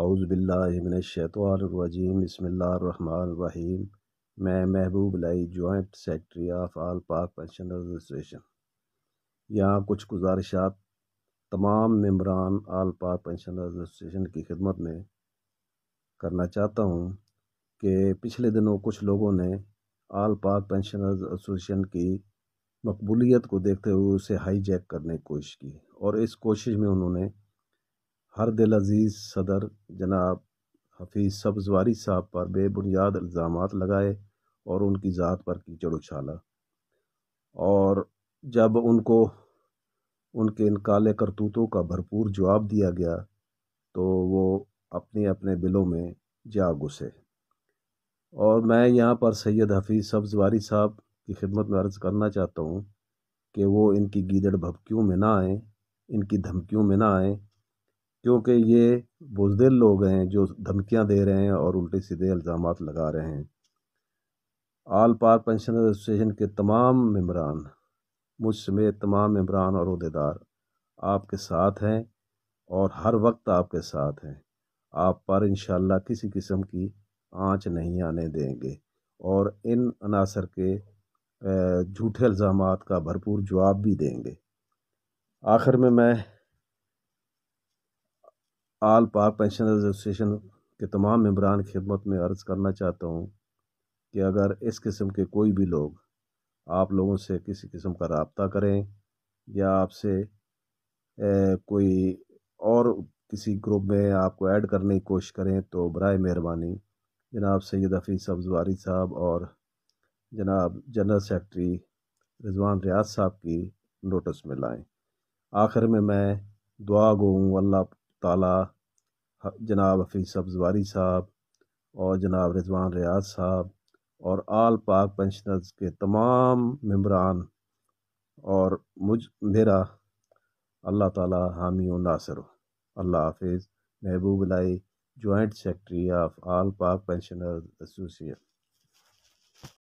अउज़बिल्लिमिनशैतवानरजीम बसमीम मैं Mahboob Elahi joint secretary of all Pak pension association यहाँ कुछ गुजारिशात तमाम मम्बरान आल पाक पेंशन एसोसिएशन की खिदमत में करना चाहता हूँ कि पिछले दिनों कुछ लोगों ने आल पाक पेंशनर्स एसोसिएशन की मकबूलीत को देखते हुए उसे हाईजैक करने की कोशिश की और इस कोशिश में उन्होंने हर दिल अजीज़ सदर जनाब हफीज़ सब्जवारी साहब पर बेबुनियाद इल्ज़ाम लगाए और उनकी ज़ात पर कीचड़ उछाला और जब उनको उनके इन काले करतूतों का भरपूर जवाब दिया गया तो वो अपने अपने बिलों में जा घुसे और मैं यहाँ पर सैयद हफीज़ सब्जवारी साहब की खिदमत में अर्ज़ करना चाहता हूँ कि वो इनकी गीदड़ भपकियों में ना आएँ इनकी धमकियों में ना आएँ क्योंकि ये बुजदिल लोग हैं जो धमकियां दे रहे हैं और उल्टे सीधे इल्ज़ाम लगा रहे हैं आल पार पेंशन एसोसिएशन के तमाम मम्बरान मुझ समेत तमाम मम्बरान और अहदेदार आपके साथ हैं और हर वक्त आपके साथ हैं आप पर इन किसी किस्म की आँच नहीं आने देंगे और इन अनासर के झूठे इल्ज़ाम का भरपूर जवाब भी देंगे आखिर में मैं आल पाक पेंशनर एसोसिएशन के तमाम मम्बरान खिदमत में अर्ज़ करना चाहता हूँ कि अगर इस किस्म के कोई भी लोग आप लोगों से किसी किस्म का रबता करें या आपसे कोई और किसी ग्रुप में आपको ऐड करने की कोशिश करें तो बर मेहरबानी जनाब सैद हफीज़ सब्जवारी साहब और जनाब जनरल सेक्रटरी रिजवान रियाज साहब की नोटिस में लाएँ आखिर में मैं दुआ गो हूँ अल्लाह ताला जनाब हफीज़ सब्जवारी साहब और जनाब रिजवान रियाज साहब और आल पाक पेंशनर्स के तमाम मम्बरान और मुझ मेरा अल्लाह ताला हामी नासर अल्लाह हाफिज़ Mahboob Elahi joint secretary of all Pak pensioners association